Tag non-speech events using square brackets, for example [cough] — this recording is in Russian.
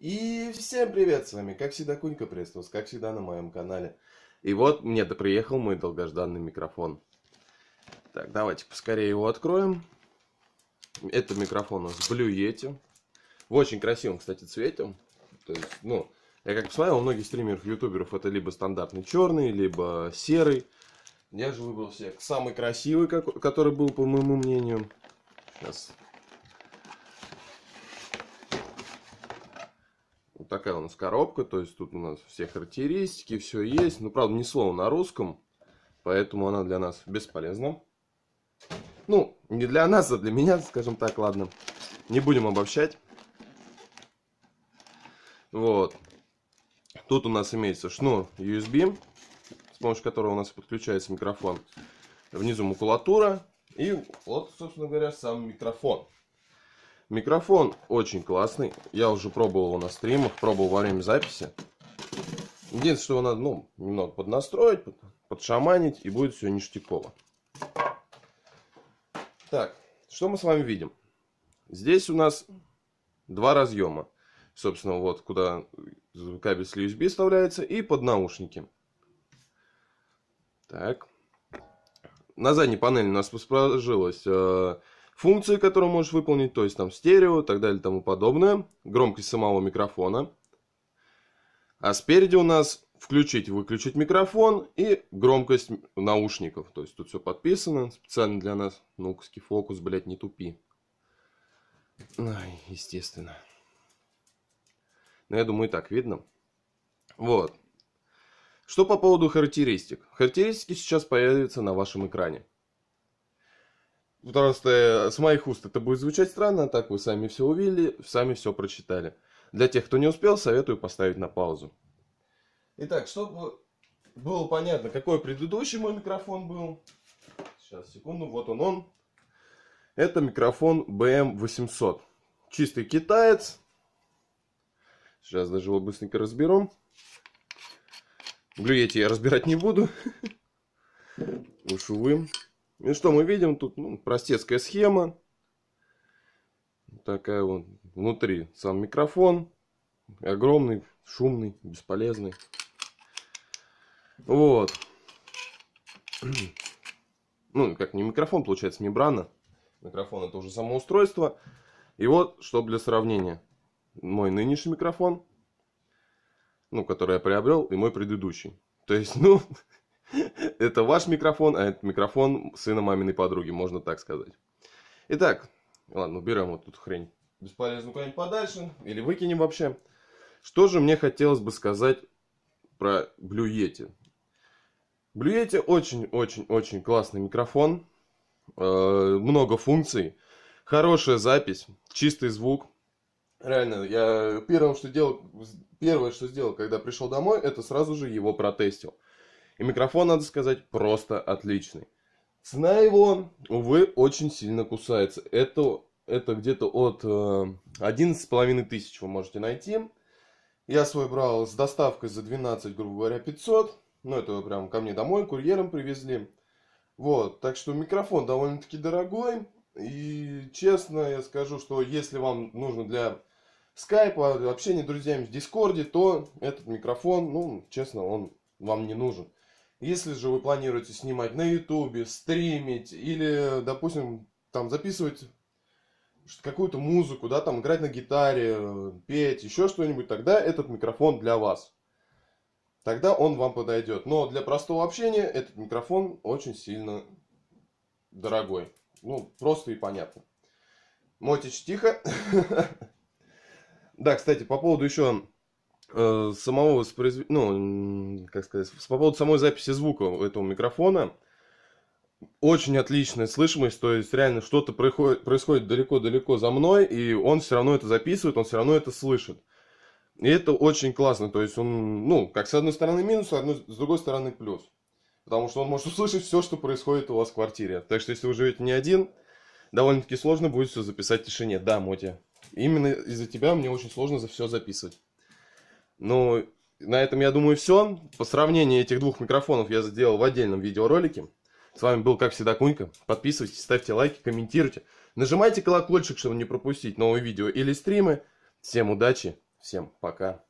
И всем привет, с вами как всегда Кунька, приветствую как всегда на моем канале. И вот мне приехал мой долгожданный микрофон. Так, давайте поскорее его откроем. Это микрофон у нас Blue Yeti. В очень красивом, кстати, цвете. То есть, ну, я как посмотрел, у многих стримеров, ютуберов это либо стандартный черный, либо серый. Я же выбрал себе самый красивый, который был, по моему мнению. Сейчас такая у нас коробка, то есть тут у нас все характеристики, все есть. Ну, правда, ни слова на русском, поэтому она для нас бесполезна. Ну, не для нас, а для меня, [laughs] скажем так, ладно. Не будем обобщать. Вот. Тут у нас имеется шнур USB, с помощью которого у нас подключается микрофон. Внизу макулатура. И вот, собственно говоря, сам микрофон. Микрофон очень классный. Я уже пробовал его на стримах, пробовал во время записи. Единственное, что его надо ну, немного поднастроить, подшаманить, и будет все ништяково. Так, что мы с вами видим? Здесь у нас два разъема. Собственно, вот куда кабель с USB вставляется и под наушники. Так. На задней панели у нас воспрожилось э, функции, которые можешь выполнить, то есть там стерео и так далее и тому подобное, громкость самого микрофона. А спереди у нас включить, выключить микрофон и громкость наушников. То есть тут все подписано специально для нас. ну фокус, блядь, не тупи. Ай, естественно. Но я думаю, и так видно. Вот. Что по поводу характеристик? Характеристики сейчас появятся на вашем экране потому э, с моих уст это будет звучать странно, так вы сами все увидели, сами все прочитали. Для тех, кто не успел, советую поставить на паузу. Итак, чтобы было понятно, какой предыдущий мой микрофон был. Сейчас, секунду, вот он он. Это микрофон BM800. Чистый китаец. Сейчас даже его быстренько разберем. Глюети я разбирать не буду. [laughs] Уж увы. И что мы видим тут? Ну, простецкая схема. Такая вот. Внутри сам микрофон. Огромный, шумный, бесполезный. Вот. [clears throat] Ну, как не микрофон, получается, мембрана. Микрофон это уже само устройство. И вот, что для сравнения. Мой нынешний микрофон, ну, который я приобрел, и мой предыдущий. То есть, [laughs] ну, [laughs] Это ваш микрофон, а это микрофон сына маминой подруги, можно так сказать. Итак, ладно, уберем вот тут хрень бесполезную куда-нибудь подальше или выкинем вообще. Что же мне хотелось бы сказать про Blue Yeti? Blue Yeti очень-очень-очень классный микрофон, э, много функций, хорошая запись, чистый звук. Реально, я первым, что делал, первое, что сделал, когда пришел домой, это сразу же его протестил. И микрофон, надо сказать, просто отличный. Цена его, увы, очень сильно кусается. Это, это где-то от э, 11,5 тысяч вы можете найти. Я свой брал с доставкой за 12, грубо говоря, 500. Ну, это прям ко мне домой, курьером привезли. Вот, так что микрофон довольно-таки дорогой. И честно я скажу, что если вам нужно для скайпа, общения с друзьями в дискорде, то этот микрофон, ну, честно, он вам не нужен. Если же вы планируете снимать на ютубе, стримить или, допустим, там записывать какую-то музыку, да, там играть на гитаре, петь, еще что-нибудь, тогда этот микрофон для вас. Тогда он вам подойдет. Но для простого общения этот микрофон очень сильно дорогой. Ну, просто и понятно. Мотич, тихо. [laughs] Да, кстати, по поводу еще Э, самого воспроизведения, ну, как сказать, по поводу самой записи звука этого микрофона, очень отличная слышимость, то есть реально что-то происходит далеко-далеко за мной, и он все равно это записывает, он все равно это слышит. И это очень классно, то есть он, ну, как с одной стороны минус, а с другой стороны плюс. Потому что он может услышать все, что происходит у вас в квартире. Так что если вы живете не один, довольно-таки сложно будет все записать в тишине. Да, Мотя, именно из-за тебя мне очень сложно за все записывать. Ну, на этом, я думаю, все. По сравнению этих двух микрофонов я сделал в отдельном видеоролике. С вами был, как всегда, Кунька. Подписывайтесь, ставьте лайки, комментируйте. Нажимайте колокольчик, чтобы не пропустить новые видео или стримы. Всем удачи, всем пока.